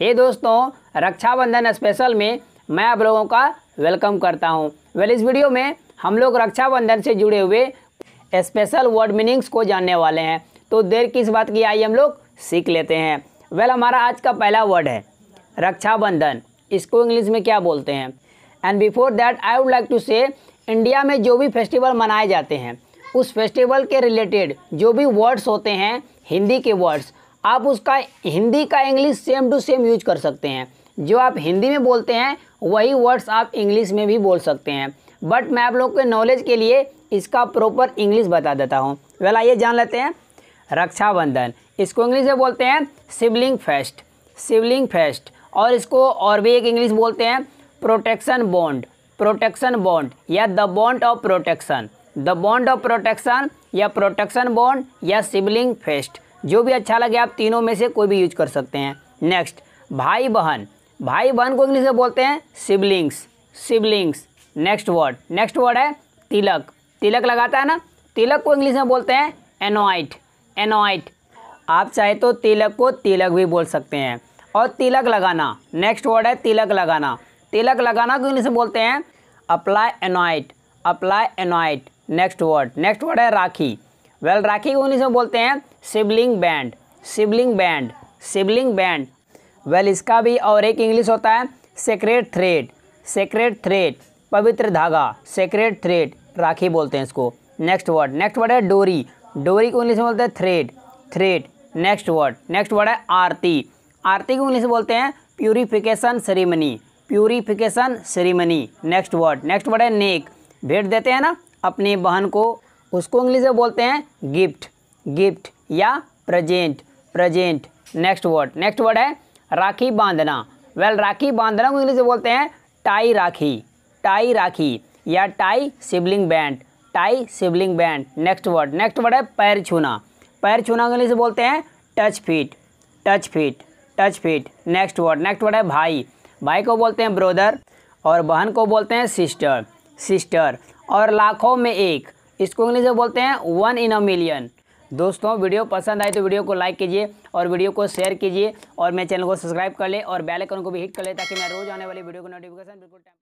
हे दोस्तों रक्षाबंधन स्पेशल में मैं आप लोगों का वेलकम करता हूं वेल इस वीडियो में हम लोग रक्षाबंधन से जुड़े हुए स्पेशल वर्ड मीनिंग्स को जानने वाले हैं तो देर किस बात की आई हम लोग सीख लेते हैं वेल हमारा आज का पहला वर्ड है रक्षाबंधन इसको इंग्लिश में क्या बोलते हैं and before that I would like to say India में जो भी फेस्टिवल मनाए जाते हैं उस फेस्टिवल के रिलेटेड जो भी वर्ड्स होते हैं हिंदी के वर्ड्स आप उसका हिंदी का English same to same use कर सकते हैं जो आप हिंदी में बोलते हैं वही वर्ड्स आप इंग्लिश में भी बोल सकते हैं बट मैं आप लोग के नॉलेज के लिए इसका प्रॉपर इंग्लिश बता देता हूँ वेल आइए जान लेते हैं रक्षाबंधन इसको इंग्लिश में बोलते हैं सिबलिंग फेस्ट सिबलिंग फेस्ट और इसको और भी एक इंग्लिश बोलते हैं प्रोटेक्शन बॉन्ड प्रोटेक्शन बॉन्ड या the bond of protection the bond of protection या प्रोटेक्शन बॉन्ड या सिबलिंग फेस्ट जो भी अच्छा लगे आप तीनों में से कोई भी यूज कर सकते हैं नेक्स्ट भाई बहन भाई बहन को इंग्लिश में बोलते हैं siblings siblings next word next word है तिलक तिलक लगाता है ना तिलक को इंग्लिश में बोलते हैं एनोइट एनोइट आप चाहे तो तिलक को तिलक भी बोल सकते हैं और तिलक लगाना नेक्स्ट वर्ड है तिलक लगाना तिलक लगाना को इंग्लिश में बोलते हैं apply anoint apply anoint next word next word है राखी वेल राखी को इंग्लिश में बोलते हैं sibling band sibling band sibling band well इसका भी और एक इंग्लिश होता है सेक्रेट थ्रेड सेक्रेट थ्रेड पवित्र धागा सेक्रेट थ्रेड राखी बोलते हैं इसको नेक्स्ट वर्ड नेक्स्ट वर्ड है डोरी डोरी को इंग्लिश में बोलते हैं thread thread next word next word है आरती आरती को इंग्लिश में बोलते हैं purification ceremony purification ceremony next word next word है नेक भेंट देते हैं ना अपनी बहन को उसको इंग्लिश में बोलते हैं गिफ्ट गिफ्ट या present present next word next word है राखी बांधना वेल well, राखी बांधना को इंग्लिश में बोलते हैं टाई राखी टाई राखी या tie sibling band tie sibling band next word next word है पैर छूना पैर छूना इंग्लिश में बोलते हैं touch feet touch feet touch feet next word next word है भाई भाई को बोलते हैं ब्रोदर और बहन को बोलते हैं सिस्टर सिस्टर और लाखों में एक इसको इंग्लिश में बोलते हैं वन इन अ मिलियन दोस्तों वीडियो पसंद आए तो वीडियो को लाइक कीजिए और वीडियो को शेयर कीजिए और मेरे चैनल को सब्सक्राइब कर ले और बेल आइकन को भी हिट कर ले ताकि मैं रोज़ आने वाली वीडियो को नोटिफिकेशन बिल्कुल